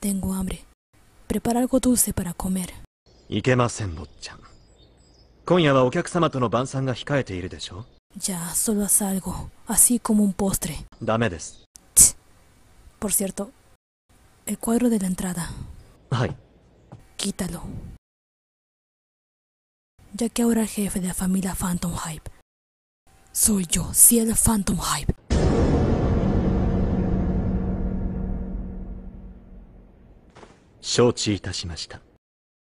Tengo hambre. Prepara algo dulce para comer. desho? Ya, solo haz algo, así como un postre. Dame Por cierto, el cuadro de la entrada, Quítalo. Ya que ahora el jefe de la familia Phantom Hype soy yo, Cielo Phantom Hype. 承知いたしました